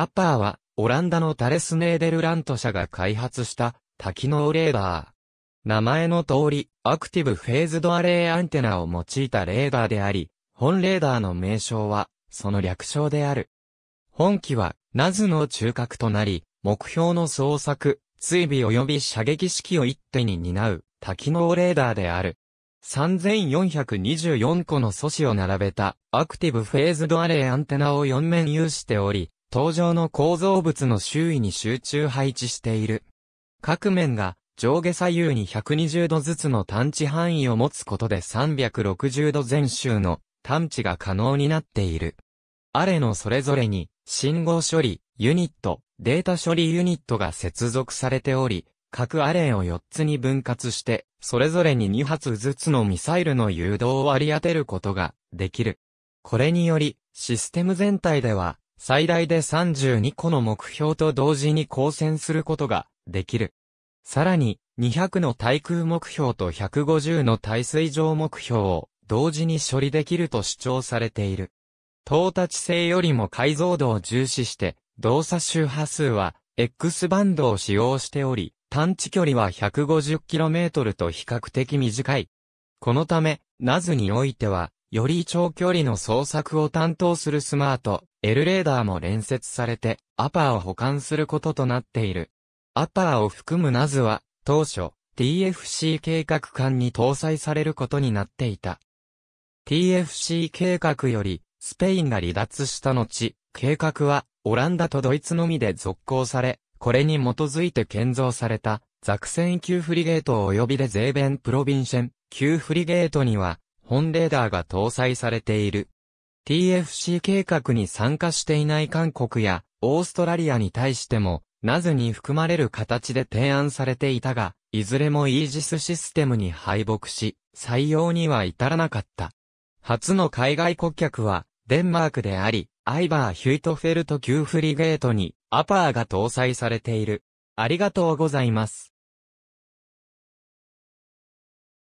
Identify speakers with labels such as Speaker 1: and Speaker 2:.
Speaker 1: アッパーは、オランダのタレスネーデルラント社が開発した、多機能レーダー。名前の通り、アクティブフェーズドアレイアンテナを用いたレーダーであり、本レーダーの名称は、その略称である。本機は、ナズの中核となり、目標の捜索、追尾及び射撃式を一手に担う、多機能レーダーである。3424個の素子を並べた、アクティブフェーズドアレイアンテナを4面有しており、登場の構造物の周囲に集中配置している。各面が上下左右に120度ずつの探知範囲を持つことで360度全周の探知が可能になっている。アレのそれぞれに信号処理ユニット、データ処理ユニットが接続されており、各アレを4つに分割して、それぞれに2発ずつのミサイルの誘導を割り当てることができる。これにより、システム全体では最大で32個の目標と同時に交戦することができる。さらに、200の対空目標と150の対水上目標を同時に処理できると主張されている。到達性よりも解像度を重視して、動作周波数は X バンドを使用しており、探知距離は 150km と比較的短い。このため、ナズにおいては、より長距離の捜索を担当するスマート、L レーダーも連接されて、アパーを保管することとなっている。アパーを含むナズは、当初、TFC 計画艦に搭載されることになっていた。TFC 計画より、スペインが離脱した後、計画は、オランダとドイツのみで続行され、これに基づいて建造された、ザクセン級フリゲート及びでゼーベンプロビンシェン、級フリゲートには、本レーダーが搭載されている。TFC 計画に参加していない韓国やオーストラリアに対しても、なズに含まれる形で提案されていたが、いずれもイージスシステムに敗北し、採用には至らなかった。初の海外顧客は、デンマークであり、アイバー・ヒュイトフェルト級フリゲートに、アパーが搭載されている。ありがとうございます。